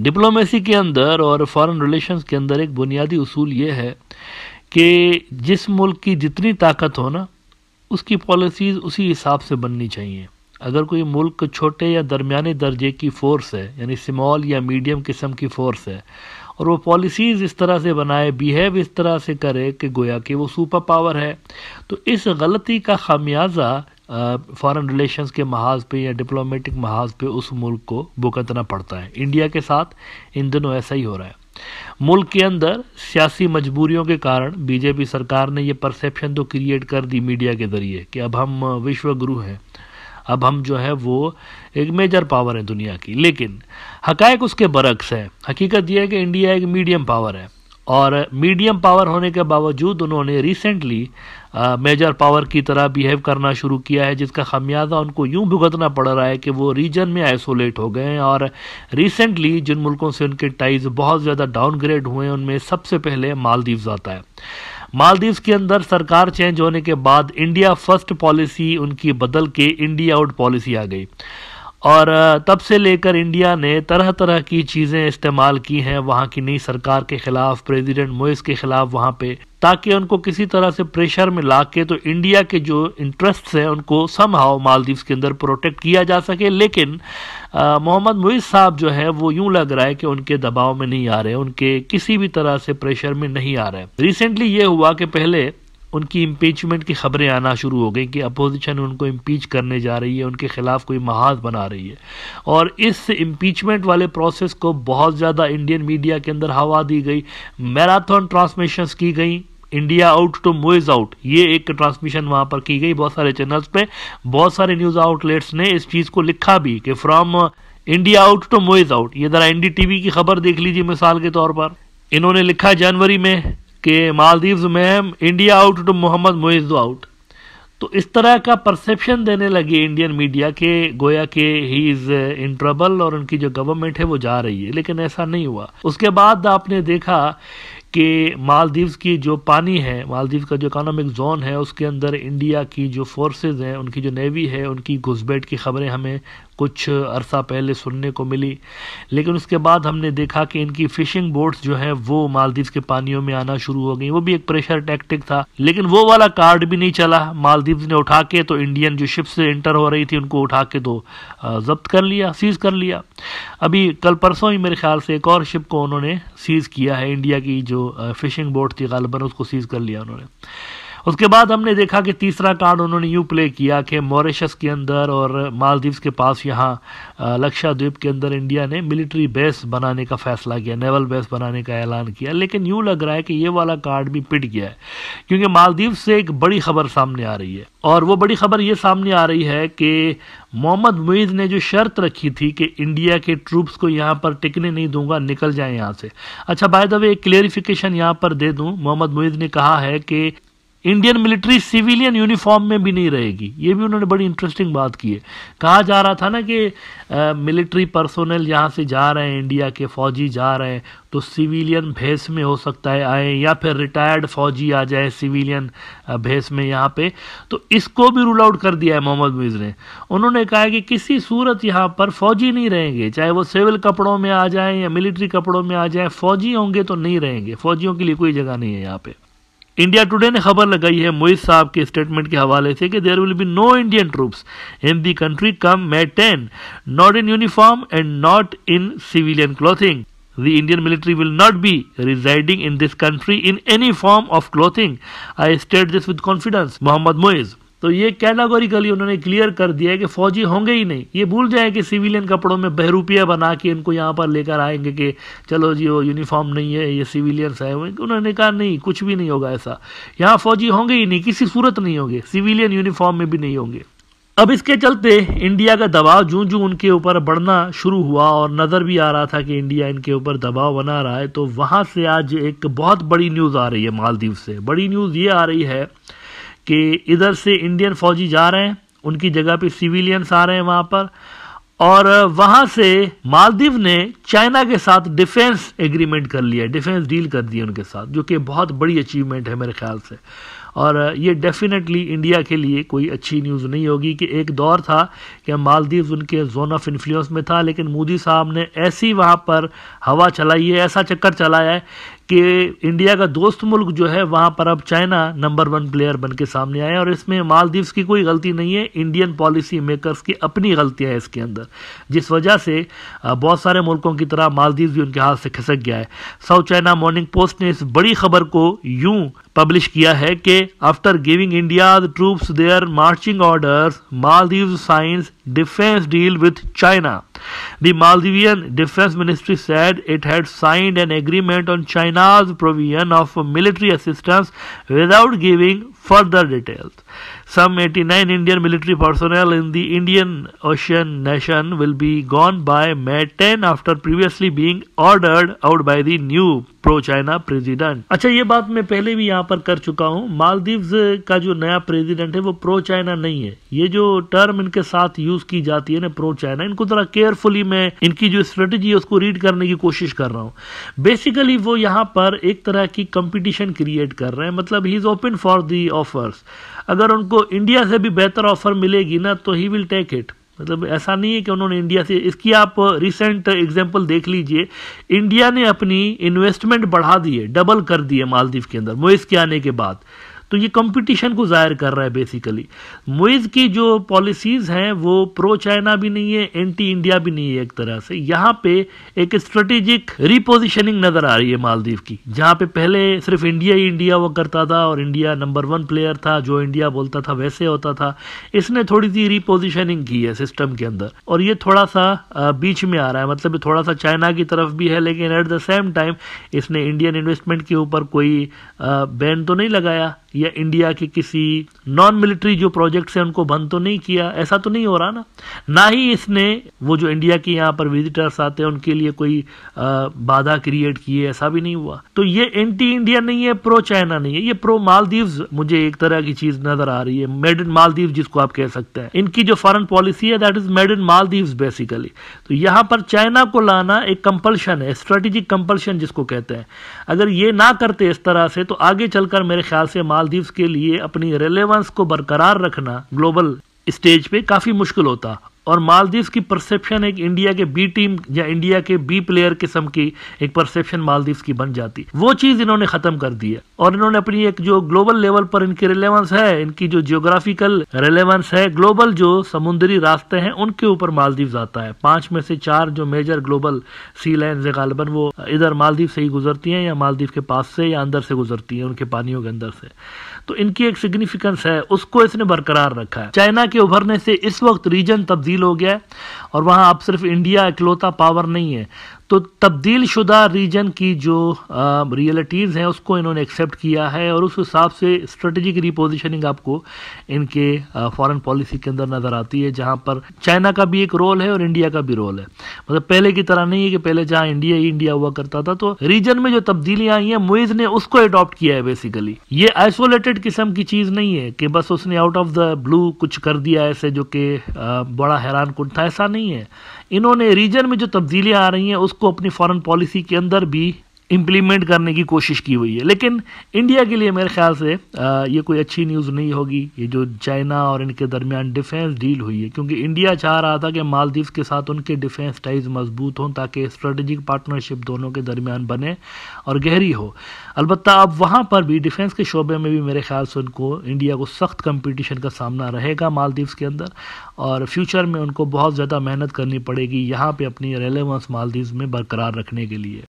Diplomacy के अंदर और फॉरेन रिलेशंस के अंदर एक बुनियादी उसूल ये है कि जिस मुल्क की जितनी ताकत हो ना उसकी पॉलिसीज़ उसी हिसाब से बननी चाहिए अगर कोई मुल्क छोटे या दरमियाने दर्जे की फ़ोर्स है यानी स्मॉल या मीडियम किस्म की फ़ोर्स है और वो पॉलिसीज़ इस तरह से बनाए बिहेव इस तरह से करे कि गोया कि वो सुपर पावर है तो इस गलती का खामियाजा फ़ॉरेन रिलेशंस के महाज पे या डिप्लोमेटिक महाज पे उस मुल्क को भुगतना पड़ता है इंडिया के साथ इन दिनों ऐसा ही हो रहा है मुल्क के अंदर सियासी मजबूरियों के कारण बीजेपी सरकार ने यह परसेप्शन तो क्रिएट कर दी मीडिया के ज़रिए कि अब हम विश्व गुरु हैं अब हम जो है वो एक मेजर पावर है दुनिया की लेकिन हकायक उसके बरक्स है हकीकत यह है कि इंडिया एक मीडियम पावर है और मीडियम पावर होने के बावजूद उन्होंने रिसेंटली मेजर पावर की तरह बिहेव करना शुरू किया है जिसका खामियाजा उनको यूं भुगतना पड़ रहा है कि वो रीजन में आइसोलेट हो गए हैं और रिसेंटली जिन मुल्कों से उनके टाइज बहुत ज़्यादा डाउनग्रेड हुए हैं उनमें सबसे पहले मालदीव्स आता है मालदीव्स के अंदर सरकार चेंज होने के बाद इंडिया फर्स्ट पॉलिसी उनकी बदल के इंडिया आउट पॉलिसी आ गई और तब से लेकर इंडिया ने तरह तरह की चीज़ें इस्तेमाल की हैं वहाँ की नई सरकार के ख़िलाफ़ प्रेसिडेंट मोइस के ख़िलाफ़ वहाँ पे ताकि उनको किसी तरह से प्रेशर में ला के तो इंडिया के जो इंटरेस्ट्स हैं उनको सम हाउ मालदीव्स के अंदर प्रोटेक्ट किया जा सके लेकिन मोहम्मद मोइस साहब जो है वो यूं लग रहा है कि उनके दबाव में नहीं आ रहे उनके किसी भी तरह से प्रेशर में नहीं आ रहे रिसेंटली ये हुआ कि पहले उनकी इम्पीचमेंट की खबरें आना शुरू हो गई कि अपोजिशन उनको इम्पीच करने जा रही है उनके ख़िलाफ़ कोई महाज बना रही है और इस इम्पीचमेंट वाले प्रोसेस को बहुत ज़्यादा इंडियन मीडिया के अंदर हवा दी गई मैराथन ट्रांसमिशन की गई India out to Muizzu out ये एक ट्रांसमिशन वहाँ पर की गई बहुत सारे चैनल्स पे बहुत सारे न्यूज़ आउटलेट्स ने इस चीज़ को लिखा भी कि from India out to Muizzu out ये ज़रा एनडीटीवी की खबर देख लीजिए मिसाल के तौर पर इन्होंने लिखा जनवरी में कि मालदीव्स में India out to Mohammed Muizzu out तो इस तरह का परसेप्शन देने लगी इंडियन मीडिया के गोया के ही इज इन ट्रबल और उनकी जो गवर्नमेंट है वो जा रही है लेकिन ऐसा नहीं हुआ उसके बाद आपने देखा कि मालदीव्स की जो पानी है मालदीव का जो इकोनॉमिक जोन है उसके अंदर इंडिया की जो फोर्सेस हैं उनकी जो नेवी है उनकी घुसपैठ की खबरें हमें कुछ अरसा पहले सुनने को मिली लेकिन उसके बाद हमने देखा कि इनकी फिशिंग बोट्स जो हैं वो मालदीव के पानियों में आना शुरू हो गई वो भी एक प्रेशर टैक्टिक था लेकिन वो वाला कार्ड भी नहीं चला मालदीव ने उठा के तो इंडियन जो शिप्स इंटर एंटर हो रही थी उनको उठा के तो जब्त कर लिया सीज कर लिया अभी कल परसों ही मेरे ख्याल से एक और शिप को उन्होंने सीज किया है इंडिया की जो फिशिंग बोट थी गालबन उसको सीज कर लिया उन्होंने उसके बाद हमने देखा कि तीसरा कार्ड उन्होंने यूँ प्ले किया कि मॉरिशस के अंदर और मालदीव्स के पास यहाँ लक्षाद्वीप के अंदर इंडिया ने मिलिट्री बेस बनाने का फैसला किया नेवल बेस बनाने का ऐलान किया लेकिन यूँ लग रहा है कि ये वाला कार्ड भी पिट गया है क्योंकि मालदीव से एक बड़ी खबर सामने आ रही है और वो बड़ी खबर ये सामने आ रही है कि मोहम्मद मुईद ने जो शर्त रखी थी कि इंडिया के ट्रूप्स को यहाँ पर टिकने नहीं दूंगा निकल जाए यहाँ से अच्छा बाय द वे एक क्लेरिफिकेशन यहाँ पर दे दूँ मोहम्मद मुईद ने कहा है कि इंडियन मिलिट्री सिविलियन यूनिफॉर्म में भी नहीं रहेगी ये भी उन्होंने बड़ी इंटरेस्टिंग बात की है कहा जा रहा था ना कि मिलिट्री पर्सोनल यहाँ से जा रहे हैं इंडिया के फौजी जा रहे हैं तो सिविलियन भेस में हो सकता है आए या फिर रिटायर्ड फौजी आ जाए सिविलियन भेस में यहाँ पे तो इसको भी रूल आउट कर दिया है मोहम्मद मीज़ ने उन्होंने कहा कि किसी सूरत यहाँ पर फौजी नहीं रहेंगे चाहे वो सिविल कपड़ों में आ जाए या मिलिट्री कपड़ों में आ जाए फौजी होंगे तो नहीं रहेंगे फौजियों के लिए कोई जगह नहीं है यहाँ पे इंडिया टुडे ने खबर लगाई है मोहित साहब के स्टेटमेंट के हवाले से कि there will be no Indian troops in the country come May ten not in uniform and not in civilian clothing The Indian military will not be residing in this country in any form of clothing. I state this with confidence. Muhammad Moiz. तो ये कैटागोरिकली उन्होंने clear कर दिया है कि फौजी होंगे ही नहीं ये भूल जाए कि सिविलियन कपड़ों में बहरूपिया बना के इनको यहाँ पर लेकर आएंगे कि चलो जी वो यूनिफॉर्म नहीं है ये सिविलियंस है उन्होंने कहा नहीं कुछ भी नहीं होगा ऐसा यहाँ फौजी होंगे ही नहीं किसी सूरत नहीं होंगे सिविलियन यूनिफॉर्म में भी नहीं होंगे अब इसके चलते इंडिया का दबाव जूं जूं उनके ऊपर बढ़ना शुरू हुआ और नज़र भी आ रहा था कि इंडिया इनके ऊपर दबाव बना रहा है तो वहाँ से आज एक बहुत बड़ी न्यूज़ आ रही है मालदीव से बड़ी न्यूज़ ये आ रही है कि इधर से इंडियन फौजी जा रहे हैं उनकी जगह पे सिविलियंस आ रहे हैं वहाँ पर और वहाँ से मालदीव ने चाइना के साथ डिफेंस एग्रीमेंट कर लिया डिफेंस डील कर दी उनके साथ जो कि बहुत बड़ी अचीवमेंट है मेरे ख्याल से और ये डेफिनेटली इंडिया के लिए कोई अच्छी न्यूज़ नहीं होगी कि एक दौर था कि मालदीव उनके जोन ऑफ इन्फ्लुएंस में था लेकिन मोदी साहब ने ऐसी वहाँ पर हवा चलाई है ऐसा चक्कर चलाया है कि इंडिया का दोस्त मुल्क जो है वहाँ पर अब चाइना नंबर वन प्लेयर बन के सामने आया और इसमें मालदीव्स की कोई गलती नहीं है इंडियन पॉलिसी मेकर्स की अपनी गलतियाँ हैं इसके अंदर जिस वजह से बहुत सारे मुल्कों की तरह मालदीव भी उनके हाथ से खिसक गया है साउथ चाइना मॉर्निंग पोस्ट ने इस बड़ी खबर को यूं पब्लिश किया है कि after giving India troops their marching orders Maldives signs defense deal with China. The Maldivian defense ministry said it had signed an agreement on China's provision of military assistance without giving further details. Some 89 Indian military personnel in the Indian Ocean nation will be gone by May 10 after previously being ordered out by the new pro China president अच्छा ये बात मैं पहले भी यहाँ पर कर चुका हूँ मालदीव्स का जो नया प्रेसिडेंट है वो प्रो चाइना नहीं है ये जो टर्म इनके साथ यूज की जाती है ना प्रो चाइना इनको जरा केयरफुली मैं इनकी जो स्ट्रेटेजी है उसको रीड करने की कोशिश कर रहा हूँ बेसिकली वो यहाँ पर एक तरह की कंपटीशन क्रिएट कर रहे हैं मतलब he is open for the offers अगर उनको इंडिया से भी बेहतर ऑफर मिलेगी ना तो ही विल टेक इट मतलब ऐसा नहीं है कि उन्होंने इंडिया से इसकी आप रिसेंट एग्जांपल देख लीजिए इंडिया ने अपनी इन्वेस्टमेंट बढ़ा दी है डबल कर दी है मालदीव के अंदर मोइस के आने के बाद तो ये कंपटीशन को जाहिर कर रहा है बेसिकली मुइज़ की जो पॉलिसीज़ हैं वो प्रो चाइना भी नहीं है एंटी इंडिया भी नहीं है एक तरह से यहाँ पे एक स्ट्रेटेजिक रिपोजिशनिंग नज़र आ रही है मालदीव की जहाँ पे पहले सिर्फ इंडिया ही इंडिया वो करता था और इंडिया नंबर वन प्लेयर था जो इंडिया बोलता था वैसे होता था इसने थोड़ी सी रिपोजिशनिंग की है सिस्टम के अंदर और ये थोड़ा सा बीच में आ रहा है मतलब थोड़ा सा चाइना की तरफ भी है लेकिन एट द सेम टाइम इसने इंडियन इन्वेस्टमेंट के ऊपर कोई बैन तो नहीं लगाया या इंडिया के किसी नॉन मिलिट्री जो प्रोजेक्ट है उनको बंद तो नहीं किया ऐसा तो नहीं हो रहा ना ना ही इसने वो जो इंडिया के यहाँ पर विजिटर्स आते हैं उनके लिए कोई बाधा क्रिएट है ऐसा भी नहीं हुआ तो ये एंटी इंडिया नहीं है प्रो चाइना नहीं है ये प्रो मालदीव मुझे एक तरह की चीज नजर आ रही है मेड इन मालदीव जिसको आप कह सकते हैं इनकी जो फॉरन पॉलिसी है that is made in Maldives basically तो यहाँ पर चाइना को लाना एक कंपल्शन है स्ट्रेटेजिक कंपल्शन जिसको कहते हैं अगर ये ना करते इस तरह से तो आगे चलकर मेरे ख्याल से माल मालदीव्स के लिए अपनी रेलेवेंस को बरकरार रखना ग्लोबल स्टेज पे काफी मुश्किल होता और मालदीव की परसेप्शन एक इंडिया के बी टीम या इंडिया के बी प्लेयर किस्म की एक परसेप्शन मालदीव की बन जाती वो चीज़ इन्होंने ख़त्म कर दी है और इन्होंने अपनी एक जो ग्लोबल लेवल पर इनकी रिलेवेंस है इनकी जो जियोग्राफिकल रिलेवेंस है ग्लोबल जो समुद्री रास्ते हैं उनके ऊपर मालदीव आता है पांच में से चार जो मेजर ग्लोबल सी लाइन है गालबन वो इधर मालदीव से ही गुजरती है या मालदीव के पास से या अंदर से गुजरती है उनके पानियों के अंदर से तो इनकी एक सिग्निफिकेंस है उसको इसने बरकरार रखा है चाइना के उभरने से इस वक्त रीजन तब्दील हो गया है और वहाँ अब सिर्फ इंडिया इकलौता पावर नहीं है तो तब्दील शुदा रीजन की जो रियलिटीज़ हैं उसको इन्होंने एक्सेप्ट किया है और उस हिसाब से स्ट्रेटजिक रिपोजिशनिंग आपको इनके फॉरेन पॉलिसी के अंदर नज़र आती है जहाँ पर चाइना का भी एक रोल है और इंडिया का भी रोल है मतलब पहले की तरह नहीं है कि पहले जहाँ इंडिया ही इंडिया हुआ करता था तो रीजन में जो तब्दीलियाँ आई हैं मुइज ने उसको अडॉप्ट किया है बेसिकली ये आइसोलेटेड किस्म की चीज़ नहीं है कि बस उसने आउट ऑफ द ब्लू कुछ कर दिया ऐसे जो कि बड़ा हैरान कुंड था ऐसा नहीं है इन्होंने रीजन में जो तब्दीलियाँ आ रही हैं उसको अपनी फॉरेन पॉलिसी के अंदर भी इम्प्लीमेंट करने की कोशिश की हुई है लेकिन इंडिया के लिए मेरे ख्याल से आ, ये कोई अच्छी न्यूज़ नहीं होगी ये जो चाइना और इनके दरमियान डिफेंस डील हुई है क्योंकि इंडिया चाह रहा था कि मालदीव के साथ उनके डिफेंस टाइज मजबूत हों ताकि स्ट्रेटजिक पार्टनरशिप दोनों के दरमियान बने और गहरी हो अलबत् अब वहाँ पर भी डिफेंस के शोबे में भी मेरे ख्याल से उनको इंडिया को सख्त कम्पिटिशन का सामना रहेगा मालदीव्स के अंदर और फ्यूचर में उनको बहुत ज़्यादा मेहनत करनी पड़ेगी यहाँ पर अपनी रेलेवेंस मालदीव में बरकरार रखने के लिए